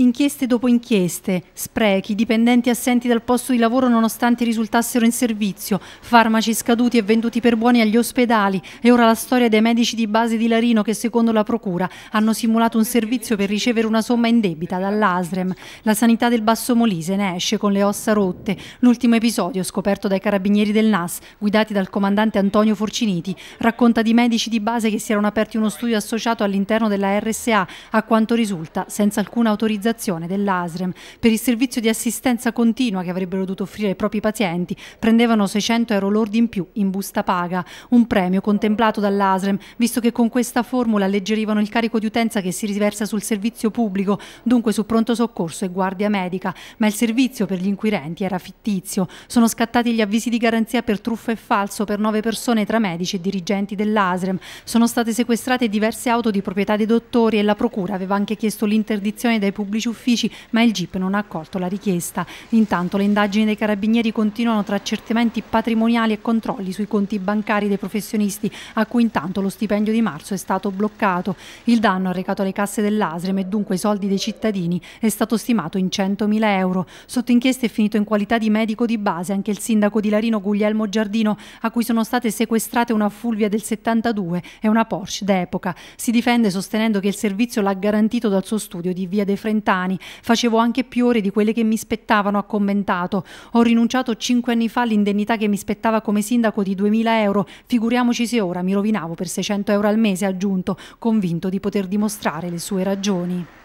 Inchieste dopo inchieste, sprechi, dipendenti assenti dal posto di lavoro nonostante risultassero in servizio, farmaci scaduti e venduti per buoni agli ospedali e ora la storia dei medici di base di Larino che secondo la Procura hanno simulato un servizio per ricevere una somma in debita dall'ASREM. La sanità del Basso Molise ne esce con le ossa rotte. L'ultimo episodio, scoperto dai carabinieri del NAS, guidati dal comandante Antonio Forciniti, racconta di medici di base che si erano aperti uno studio associato all'interno della RSA, a quanto risulta, senza alcuna autorizzazione autorizzazione dell'ASREM per il servizio di assistenza continua che avrebbero dovuto offrire ai propri pazienti, prendevano 600 euro lordi in più in busta paga, un premio contemplato dall'ASREM, visto che con questa formula alleggerivano il carico di utenza che si riversa sul servizio pubblico, dunque su pronto soccorso e guardia medica, ma il servizio per gli inquirenti era fittizio. Sono scattati gli avvisi di garanzia per truffa e falso per nove persone tra medici e dirigenti dell'ASREM. Sono state sequestrate diverse auto di proprietà dei dottori e la procura aveva anche chiesto l'interdizione dai pubblici pubblici uffici, ma il GIP non ha accolto la richiesta. Intanto le indagini dei carabinieri continuano tra accertamenti patrimoniali e controlli sui conti bancari dei professionisti, a cui intanto lo stipendio di marzo è stato bloccato. Il danno arrecato alle casse dell'Asrem e dunque i soldi dei cittadini è stato stimato in 100.000 euro. Sotto inchiesta è finito in qualità di medico di base anche il sindaco di Larino Guglielmo Giardino, a cui sono state sequestrate una Fulvia del 72 e una Porsche d'epoca. Si difende sostenendo che il servizio l'ha garantito dal suo studio di Via De Frentino vent'anni, facevo anche più ore di quelle che mi spettavano, ha commentato. Ho rinunciato cinque anni fa all'indennità che mi spettava come sindaco di 2000 euro, figuriamoci se ora mi rovinavo per 600 euro al mese, ha aggiunto, convinto di poter dimostrare le sue ragioni.